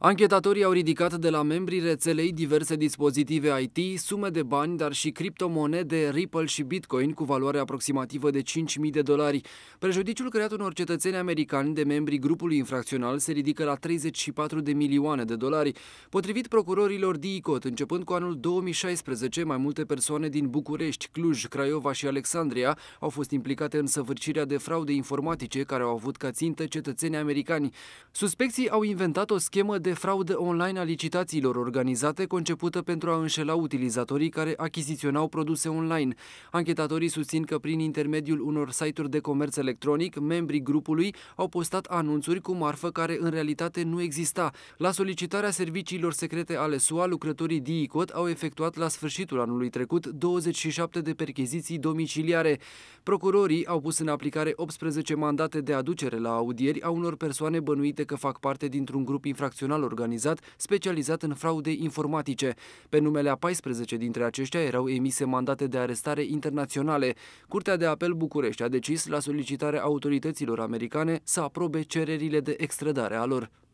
Anchetatorii au ridicat de la membrii rețelei diverse dispozitive IT, sume de bani, dar și criptomonede, Ripple și Bitcoin cu valoare aproximativă de 5.000 de dolari. Prejudiciul creat unor cetățeni americani de membrii grupului infracțional se ridică la 34 de milioane de dolari. Potrivit procurorilor DICOT, începând cu anul 2016, mai multe persoane din București, Cluj, Craiova și Alexandria au fost implicate în săvârșirea de fraude informatice care au avut ca țintă cetățenii americani. Suspecții au inventat o schemă de de fraudă online a licitațiilor organizate concepută pentru a înșela utilizatorii care achiziționau produse online. Anchetatorii susțin că prin intermediul unor site-uri de comerț electronic, membrii grupului au postat anunțuri cu marfă care în realitate nu exista. La solicitarea serviciilor secrete ale SUA, lucrătorii DICOT au efectuat la sfârșitul anului trecut 27 de percheziții domiciliare. Procurorii au pus în aplicare 18 mandate de aducere la audieri a unor persoane bănuite că fac parte dintr-un grup infracțional criminal organizat specializat în fraude informatice. Pe numele a 14 dintre aceștia erau emise mandate de arestare internaționale. Curtea de apel București a decis la solicitarea autorităților americane să aprobe cererile de extradare a lor.